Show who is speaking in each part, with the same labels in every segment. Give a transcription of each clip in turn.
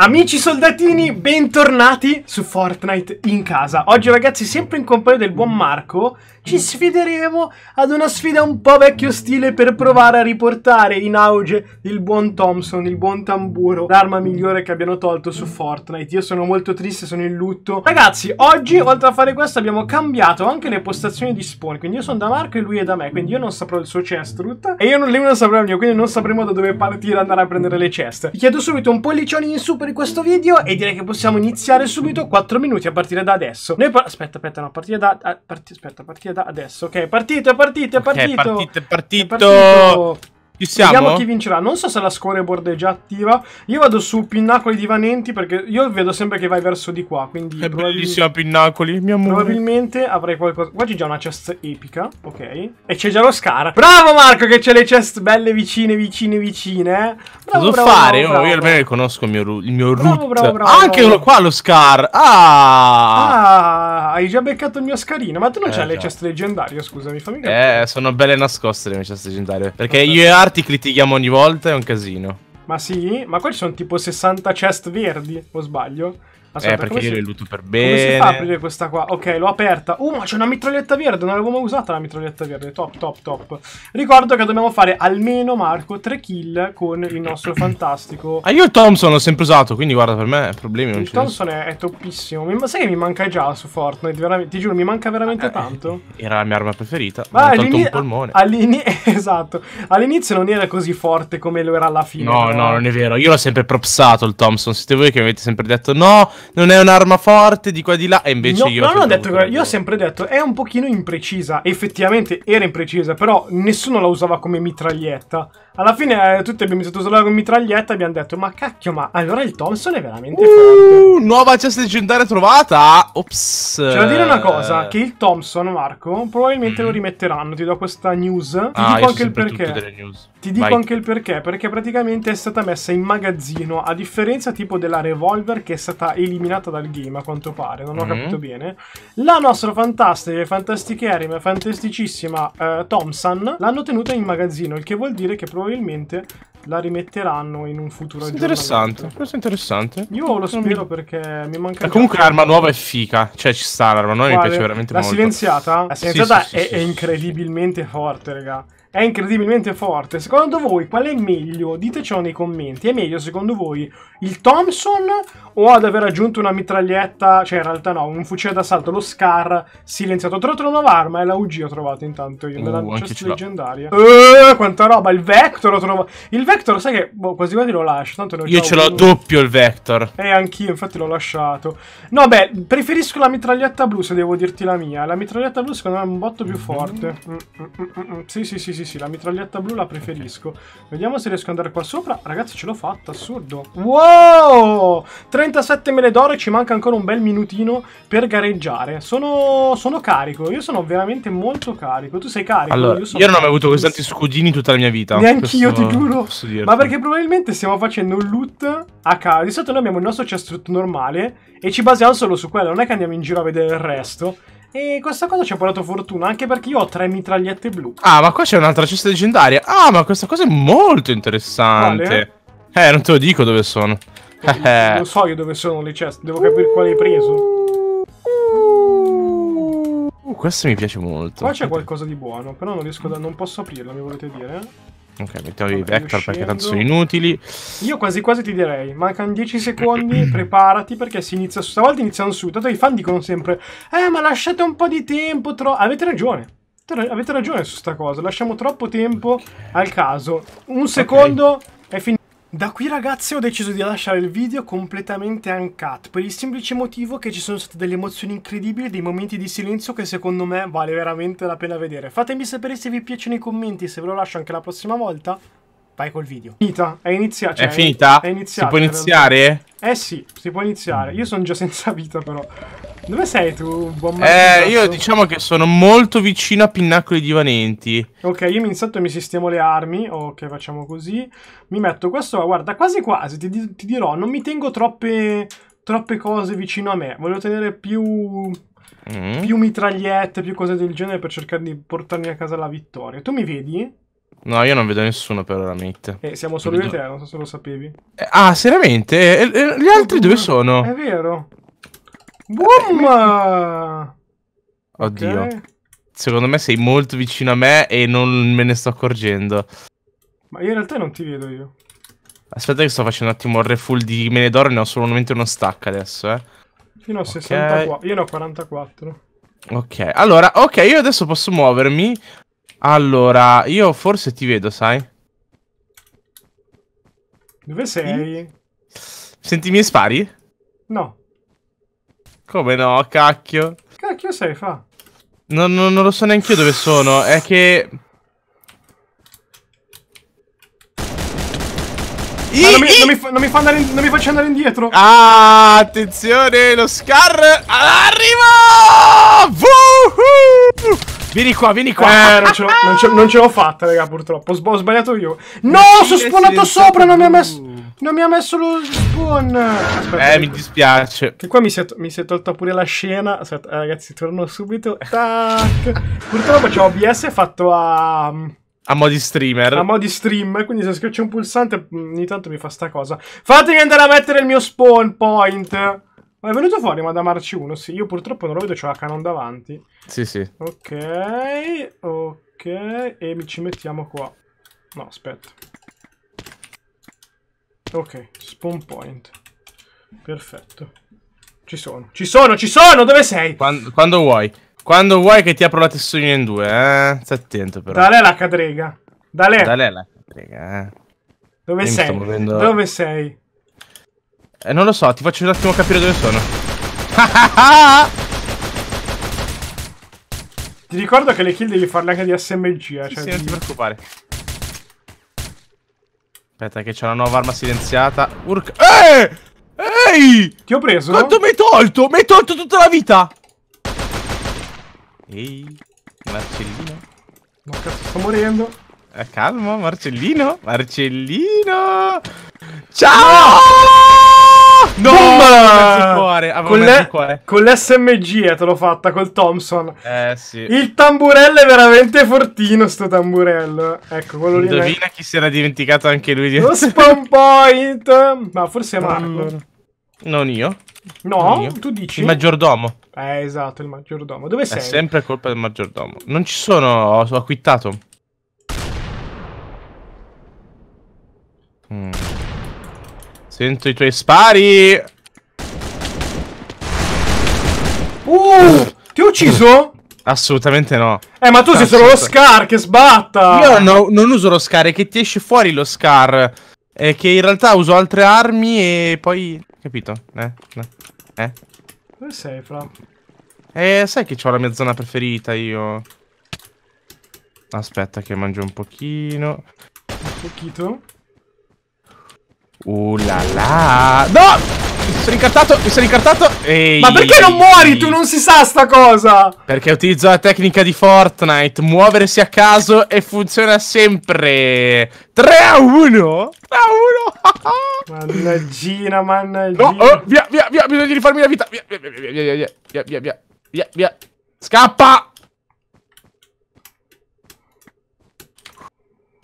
Speaker 1: Amici soldatini, bentornati su Fortnite in casa. Oggi ragazzi, sempre in compagnia del buon Marco, ci sfideremo ad una sfida un po' vecchio stile per provare a riportare in auge il buon Thompson, il buon tamburo, l'arma migliore che abbiano tolto su Fortnite. Io sono molto triste, sono in lutto. Ragazzi, oggi oltre a fare questo abbiamo cambiato anche le postazioni di spawn, quindi io sono da Marco e lui è da me, quindi io non saprò il suo chest route e io non, lui non saprà il mio, quindi non sapremo da dove partire e andare a prendere le chest. Ti chiedo subito un pollicione in super di questo video e direi che possiamo iniziare subito 4 minuti a partire da adesso. Noi aspetta, aspetta, no, partire da a, parti- aspetta, partire da adesso. Ok, partito, è partito, è partito. Okay, partito, è partito. È partito.
Speaker 2: Ci siamo? Vediamo chi
Speaker 1: vincerà. Non so se la scoreboard è già attiva. Io vado su Pinnacoli di Vanenti perché io vedo sempre che vai verso di qua. Quindi è bellissima
Speaker 2: Pinnacoli, mia amore.
Speaker 1: Probabilmente avrei qualcosa... Qua c'è già una chest epica, ok. E c'è già lo Scar. Bravo Marco che c'è le chest belle vicine, vicine, vicine. Eh.
Speaker 2: Bravo, Cosa bravo, fare? Bravo, io, io almeno conosco il mio, il mio bravo, root. Bravo, bravo, Anche bravo. qua lo Scar. Ah!
Speaker 1: ah! hai già beccato il mio Scarino. Ma tu non eh, c'hai le chest leggendarie, scusami, fammi eh,
Speaker 2: capire. Eh, sono belle nascoste le mie chest leggendarie. Perché io e Ar party litighiamo ogni volta, è un casino.
Speaker 1: Ma sì? Ma qua ci sono tipo 60 chest verdi, o sbaglio? Aspetta, eh, perché io si... lutto per bene. Come si fa a aprire questa qua? Ok, l'ho aperta. Oh, ma c'è una mitraglietta verde, non l'avevo mai usata la mitraglietta verde. Top, top, top. Ricordo che dobbiamo fare almeno, Marco, tre kill con il nostro fantastico...
Speaker 2: Ah, io il Thompson l'ho sempre usato, quindi guarda, per me problemi non c'è. Il Thompson
Speaker 1: è, è, toppissimo. Mi, sai che mi manca già su Fortnite, veramente, ti giuro, mi manca veramente eh, eh, tanto.
Speaker 2: Era la mia arma preferita, ma ah, ho un polmone.
Speaker 1: esatto. All'inizio non era così forte come lo era alla fine. No, no, no non
Speaker 2: è vero. Io l'ho sempre propsato il Thompson. Siete voi che mi avete sempre detto no non è un'arma forte, di qua e di là. E invece no, io. No, no, ho
Speaker 1: detto che, io ho sempre detto è un pochino imprecisa. Effettivamente era imprecisa, però nessuno la usava come mitraglietta. Alla fine eh, tutti abbiamo usato solo la mitraglietta e abbiamo detto ma cacchio ma allora il Thompson è veramente uh,
Speaker 2: forte. Nuova cesta leggendaria trovata! Ops! C'è da dire una eh. cosa, che
Speaker 1: il Thompson Marco probabilmente mm. lo rimetteranno, ti do questa news. Ti ah, dico anche il perché. Ti dico Vai. anche il perché, perché praticamente è stata messa in magazzino, a differenza tipo della revolver che è stata eliminata dal game a quanto pare, non ho mm. capito bene. La nostra fantastica, e fantasticherima, fantasticissima eh, Thompson l'hanno tenuta in magazzino, il che vuol dire che probabilmente probabilmente la rimetteranno in un futuro questo interessante
Speaker 2: questo è interessante
Speaker 1: io lo spero mi... perché mi manca ma comunque
Speaker 2: l'arma nuova è fica cioè ci sta l'arma nuova Guarda, mi piace veramente la molto silenziata la eh, silenziata sì, è, sì, è sì,
Speaker 1: incredibilmente forte raga è incredibilmente forte. Secondo voi qual è meglio? Ditecelo nei commenti. È meglio secondo voi il Thompson o ad aver aggiunto una mitraglietta, cioè in realtà no, un fucile d'assalto, lo Scar silenziato. Ho trovato una nuova arma è la UG ho trovato intanto io, nella uh, chest leggendaria. Uh, quanta roba, il Vector ho trovato. Il Vector sai che boh, quasi quasi lo lascio, tanto ne ho Io ce l'ho doppio
Speaker 2: il Vector.
Speaker 1: Eh, anch'io, infatti l'ho lasciato. No, beh, preferisco la mitraglietta blu se devo dirti la mia. La mitraglietta blu secondo me è un botto più forte. Mm, mm, mm, mm, mm. sì, sì, sì, sì, sì, la mitraglietta blu la preferisco. Vediamo se riesco ad andare qua sopra. Ragazzi, ce l'ho fatta, assurdo. Wow! 37 mele d'oro e ci manca ancora un bel minutino per gareggiare. Sono, sono carico, io sono veramente molto carico. Tu sei carico? Allora, io, io non ho mai avuto
Speaker 2: così tanti scudini tutta la mia vita. Neanch'io, ti giuro. Ma perché
Speaker 1: probabilmente stiamo facendo un loot a caso. Di solito noi abbiamo il nostro chest normale e ci basiamo solo su quello. Non è che andiamo in giro a vedere il resto. E questa cosa ci ha portato fortuna, anche perché io ho tre mitragliette blu.
Speaker 2: Ah, ma qua c'è un'altra cesta leggendaria. Ah, ma questa cosa è molto interessante. Vale. Eh, non te lo dico dove sono. Eh, eh. Non so
Speaker 1: io dove sono le ceste, devo capire quale hai preso.
Speaker 2: Uh, questo mi piace molto. Qua c'è
Speaker 1: qualcosa di buono, però non riesco da... non posso aprirlo, mi volete dire?
Speaker 2: Ok, mettiamo i vector perché tanto sono inutili.
Speaker 1: Io quasi quasi ti direi, mancano 10 secondi, preparati perché si inizia su. Stavolta iniziano su. Tanto i fan dicono sempre, eh ma lasciate un po' di tempo. Tro-". Avete ragione. Avete ragione su sta cosa, lasciamo troppo tempo okay. al caso. Un secondo okay. è finito. Da qui ragazzi ho deciso di lasciare il video completamente uncut per il semplice motivo che ci sono state delle emozioni incredibili, dei momenti di silenzio che secondo me vale veramente la pena vedere. Fatemi sapere se vi piacciono i commenti, se ve lo lascio anche la prossima volta. Vai col video. Finita, è iniziata. Cioè, è finita? È iniziata. Si può iniziare? Eh sì, si può iniziare. Mm. Io sono già senza vita però. Dove sei tu, buon Eh, io
Speaker 2: diciamo che sono molto vicino a Pinnacoli Divanenti.
Speaker 1: Ok, io mi insetto e mi sistemo le armi. Ok, facciamo così. Mi metto questo, guarda, quasi quasi, ti, ti dirò, non mi tengo troppe, troppe cose vicino a me. Voglio tenere più... Mm. Più mitragliette, più cose del genere per cercare di portarmi a casa la vittoria. Tu mi vedi?
Speaker 2: No, io non vedo nessuno per ora, Mate. Eh, siamo solo io e te,
Speaker 1: non so se lo sapevi.
Speaker 2: Eh, ah, seriamente? E, eh, e, eh, gli altri dove sono? È
Speaker 1: vero. Boom!
Speaker 2: Oddio. Okay. Secondo me sei molto vicino a me e non me ne sto accorgendo.
Speaker 1: Ma io in realtà non ti vedo io.
Speaker 2: Aspetta che sto facendo un attimo il refull di Menedoro, ne ho solamente uno stack adesso, eh. Fino
Speaker 1: a okay. 64. Io ne ho 44.
Speaker 2: Ok, allora, ok, io adesso posso muovermi. Allora, io forse ti vedo, sai?
Speaker 1: Dove sei?
Speaker 2: Senti mi spari? No. Come no, cacchio?
Speaker 1: Cacchio sei, fa?
Speaker 2: Non, non, non lo so neanche io dove sono, è che...
Speaker 1: I, non, mi, non, mi fa, non, mi andare, non, mi, faccio andare
Speaker 2: indietro. Ah, attenzione, lo scar. arriva! Woohoo! Vieni qua, vieni qua. Eh, non ce, l'ho, non ce l'ho fatta, raga, purtroppo.
Speaker 1: Ho sbagliato io. No, sono spawnato sopra, non mi ha messo... Non mi ha messo lo spawn. Eh, Aspetta, eh, mi
Speaker 2: dispiace.
Speaker 1: Che qua mi si, è, mi si è tolta pure la scena. Aspetta, eh, ragazzi, torno subito. Tac. Purtroppo c'è OBS fatto a. Mm,
Speaker 2: a modi streamer. A modi
Speaker 1: stream. Quindi se schiaccio un pulsante mm, ogni tanto mi fa sta cosa. Fatemi andare a mettere il mio spawn point. Ma è venuto fuori Madame Arci 1, sì. Io purtroppo non lo vedo, c'ho la canon davanti. Sì, sì. Ok, ok. E ci mettiamo qua. No, aspetta. Ok, spawn point. Perfetto. Ci sono,
Speaker 2: ci sono, ci sono! Dove sei? Quando, quando vuoi. Quando vuoi che ti apro la testolina in due, eh? Stai attento però. Da
Speaker 1: lei la cadrega. Da
Speaker 2: lei. la cadrega, eh. Dove Io sei? Dove sei? Eh, non lo so, ti faccio un attimo capire dove sono.
Speaker 1: ti ricordo che le kill devi farle anche di SMG, eh. Sì, cioè sì, di... non ti preoccupare.
Speaker 2: Aspetta che c'è una nuova arma silenziata. Urca... Eh! Ehi! Ti ho preso? Quanto mi hai tolto? Mi hai tolto tutta la vita! Ehi, Marcellino. Ma cazzo, sto morendo. Eh, calmo, Marcellino. Marcellino. Ciao! No! No, cuore, con, le,
Speaker 1: con l'SMG e te l'ho fatta, col Thompson.
Speaker 2: Eh sì. Il
Speaker 1: tamburello è veramente fortino, sto tamburello. Ecco, quello Indovina lì. Indovina
Speaker 2: chi si era dimenticato anche lui di... Lo
Speaker 1: spawn point! Ma forse è Marco.
Speaker 2: Non io. No, non io. tu dici... Il maggiordomo.
Speaker 1: Eh, esatto, il maggiordomo. Dove sei? È sempre
Speaker 2: colpa del maggiordomo. Non ci sono, ho, ho acquittato. Mm. Sento i tuoi spari! Uh! Ti ho ucciso? Assolutamente no. Eh, ma tu sei solo lo Scar che sbatta! Io no, non uso lo Scar, è che ti esce fuori lo Scar. È che in realtà uso altre armi e poi... Capito? Eh? Eh?
Speaker 1: Dove sei, Fra?
Speaker 2: Eh, sai che ho la mia zona preferita io? Aspetta che mangio un pochino.
Speaker 1: Un pochino?
Speaker 2: Uh la la. No! Mi sono incartato, mi sono incartato. Ehi. Ma perché non muori? Tu non
Speaker 1: si sa sta cosa.
Speaker 2: Perché utilizzo la tecnica di Fortnite, muoversi a caso e funziona sempre.
Speaker 1: 3 a 1. 3 a 1. Mannaggina, mannaggina. No,
Speaker 2: oh, via, via, via, bisogna rifarmi la vita. Via, via, via, via, via, via, via, via, via, via, via. Scappa!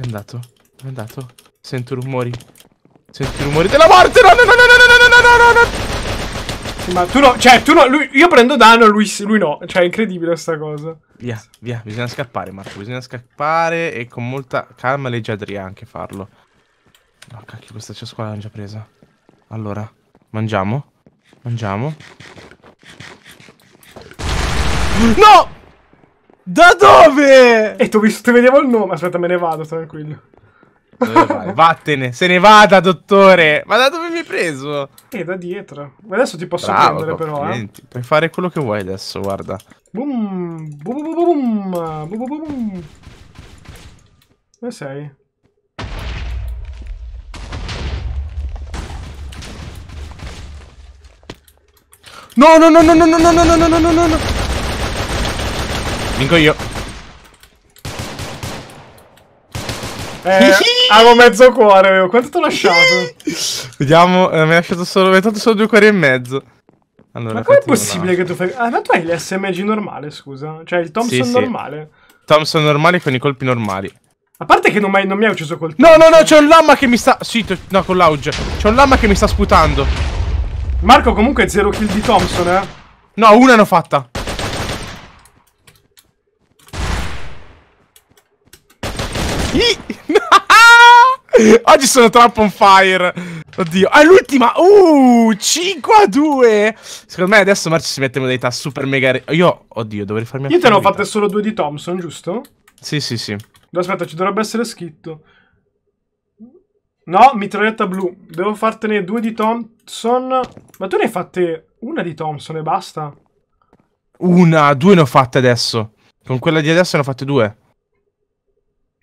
Speaker 2: è andato? è andato? Sento rumori. Senti i rumori della morte. No, no, no, no, no, no, no, no, no. no, Ma tu no, cioè, tu no, lui, io prendo danno, lui, lui no. Cioè, è
Speaker 1: incredibile sta cosa.
Speaker 2: Via, via, bisogna scappare, Marco. Bisogna scappare e con molta calma e leggiadria anche farlo. No, cacchio, questa ciascuna l'hanno già presa. Allora, mangiamo. Mangiamo.
Speaker 1: No! Da dove? E tu, ti vedevo il nome. Aspetta, me ne vado, tranquillo.
Speaker 2: Dove vai? Vattene, se ne vada, dottore. Ma da dove mi hai preso?
Speaker 1: Eh, da dietro. Adesso ti posso Bravo, prendere, però. Eh.
Speaker 2: Puoi fare quello che vuoi adesso, guarda.
Speaker 1: Boom, boom, boom, boom, boom, boom. Dove sei? No, no, no, no, no, no, no, no, no, no, no, no, no. Vinco io. Eh. Avevo mezzo cuore, quanto ti ho lasciato?
Speaker 2: Vediamo, eh, mi ha lasciato solo, mi solo due cuori e mezzo. Allora, ma
Speaker 1: com'è possibile che tu fai... Ah, ma tu hai l'SMG normale, scusa? Cioè, il Thompson sì, normale? Sì.
Speaker 2: Thompson normale con i colpi normali.
Speaker 1: A parte che non, mai, non mi ha ucciso col
Speaker 2: No, no, no, c'è un lama che mi sta... Sì, no, con l'auge. C'è un lama che mi sta sputando. Marco, comunque, zero kill di Thompson, eh? No, una ne ho fatta. Oggi sono troppo on fire. Oddio. Ah, l'ultima. Uh, 5 a 2. Secondo me adesso Marci si mette in modalità super mega... Io, oddio, dovrei farmi... Io te ne ho fatte
Speaker 1: solo due di Thompson, giusto? Sì, sì, sì. Aspetta, ci dovrebbe essere scritto. No, mitraglietta blu. Devo fartene due di Thompson. Ma tu ne hai fatte una di Thompson e basta?
Speaker 2: Una, due ne ho fatte adesso. Con quella di adesso ne ho fatte due.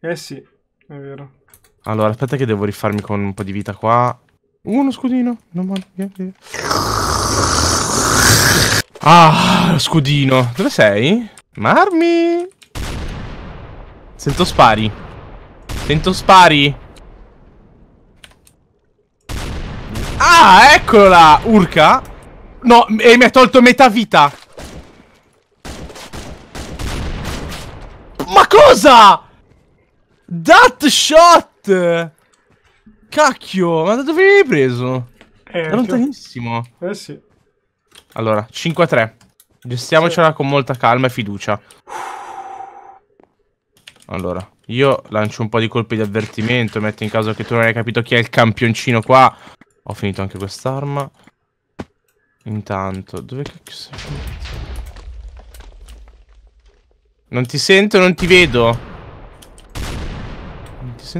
Speaker 1: Eh sì, è
Speaker 2: vero. Allora, aspetta che devo rifarmi con un po' di vita qua. Uh, uno scudino. Non male. Via, via. Ah, scudino. Dove sei? Marmi. Sento spari. Sento spari. Ah, eccolo là. Urca. No, e mi ha tolto metà vita. Ma cosa? That shot! What? Cacchio, ma da dove l'hai preso? Eh, è lontanissimo. Eh sì. Allora, 5 a 3. Gestiamocela sì. con molta calma e fiducia. Allora, io lancio un po' di colpi di avvertimento, metto in caso che tu non hai capito chi è il campioncino qua. Ho finito anche quest'arma. Intanto, dove cacchio sei? Non ti sento, non ti vedo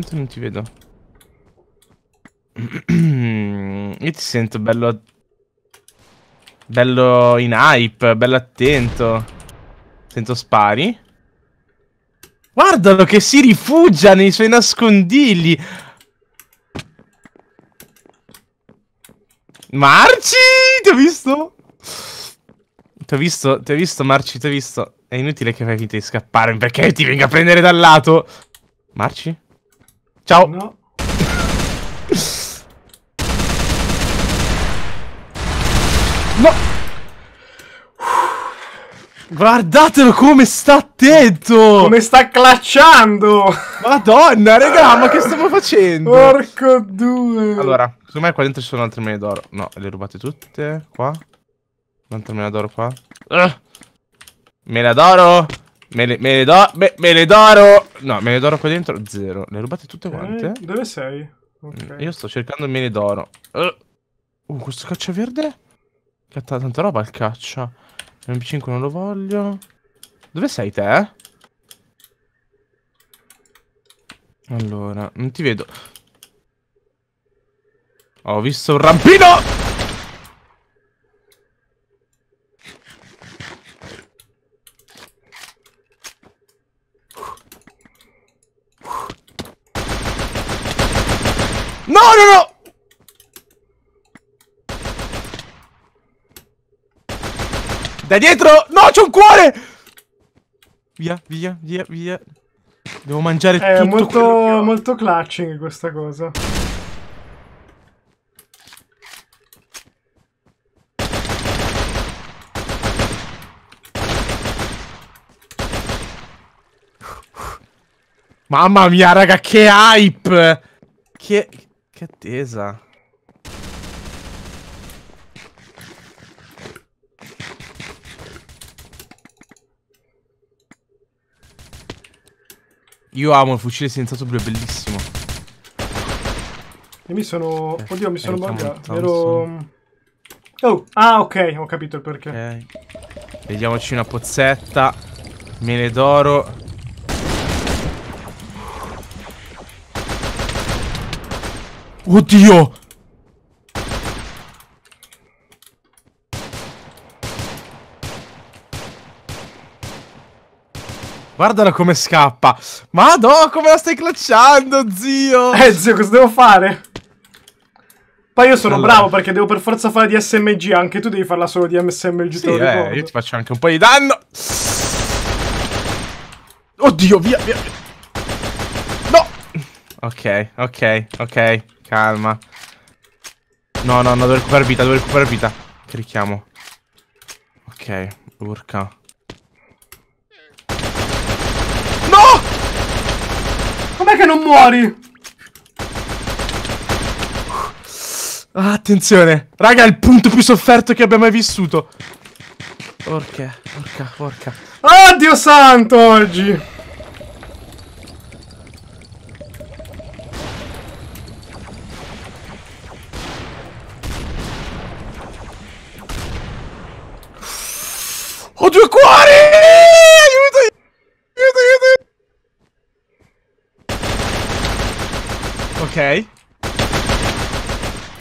Speaker 2: sento non ti vedo. Io ti sento bello... Bello in hype, bello attento. Sento spari. Guardalo che si rifugia nei suoi nascondigli. Marci!
Speaker 1: Ti ho visto?
Speaker 2: Ti ho visto, ti ho visto Marci, ti ho visto. È inutile che fai finta di scappare perché ti venga a prendere dal lato. Marci? Ciao. No.
Speaker 1: no. Guardatelo come sta attento! Come sta clacciando! Madonna, regà, ma che stiamo facendo? Porco
Speaker 2: due! Allora, secondo me qua dentro ci sono altre mele d'oro. No, le rubate tutte. Qua. Un'altra mela d'oro qua. Uh. Eh. Mela d'oro! Me le, me le do. Me, me, le doro. No, me le doro qua dentro. Zero. Le rubate tutte eh, quante?
Speaker 1: Eh, dove sei? Okay. Mm, io
Speaker 2: sto cercando me le d'oro. Uh, uh questo caccia verde? Che ha tanta roba il caccia. MP5 non lo voglio. Dove sei te? Allora, non ti vedo. Ho visto un rampino! No, no, no! Da dietro! No, c'è un cuore! Via, via, via, via. Devo mangiare È eh, tutto molto,
Speaker 1: molto clutching questa cosa.
Speaker 2: Mamma mia, raga, che hype! Che... Che attesa. Io amo il fucile senza dubbio, è bellissimo.
Speaker 1: E mi sono... Oddio, mi sono mangiato. Ero... Oh, ah, ok, ho capito il perché. Okay.
Speaker 2: Vediamoci una pozzetta. Mele d'oro.
Speaker 1: Oddio!
Speaker 2: Guardala come scappa. Ma come la stai clacciando, zio? Eh, zio, cosa devo fare? Poi io sono allora. bravo perché devo per
Speaker 1: forza fare di SMG, anche tu devi farla solo di MSMG, sì, eh, io
Speaker 2: ti faccio anche un po' di danno.
Speaker 1: Oddio, via, via.
Speaker 2: No! Ok, ok, ok. Calma. No, no, no, devo recuperare vita, devo recuperare vita. Clicchiamo. Ok, urca.
Speaker 1: No! Com'è che non
Speaker 2: muori? Ah, attenzione. Raga, è il punto più sofferto che abbia mai vissuto. Orca, orca, orca.
Speaker 1: Ah, Dio santo oggi! Ho due cuori! Aiuto!
Speaker 2: Aiuto, aiuto! Ok.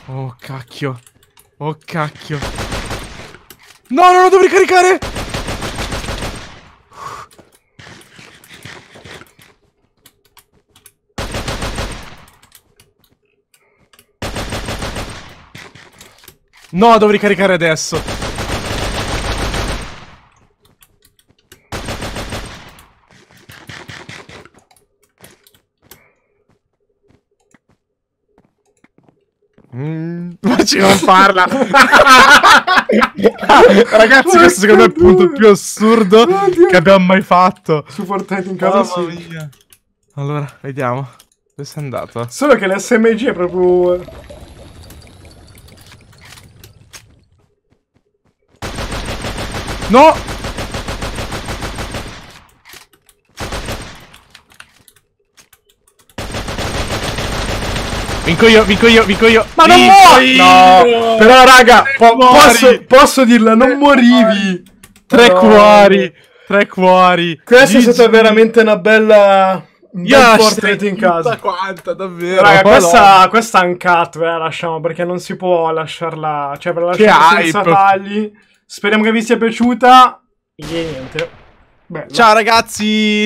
Speaker 2: Oh, cacchio. Oh, cacchio. No, non lo devo ricaricare! No, devo ricaricare adesso. Mm, ma ci non parla
Speaker 1: ragazzi questo secondo me è il punto
Speaker 2: più assurdo Oddio. che abbiamo mai fatto su Fortnite in casa sì. allora vediamo dove sei andato
Speaker 1: solo che l'SMG è proprio no
Speaker 2: Vinco io, vinco io, vinco io. Ma non muori! No. Però, raga, po posso,
Speaker 1: posso, dirla, non morivi.
Speaker 2: Tre cuori. Tre cuori.
Speaker 1: Questa Gigi. è stata veramente una bella... Un yeah, portrait in casa.
Speaker 2: Quanta, davvero. Raga, questa,
Speaker 1: questa è un cut, la lasciamo, perché non si può lasciarla... Cioè, per lasciarla che senza hype. tagli. Speriamo che vi sia piaciuta. E niente. Bello. Ciao ragazzi!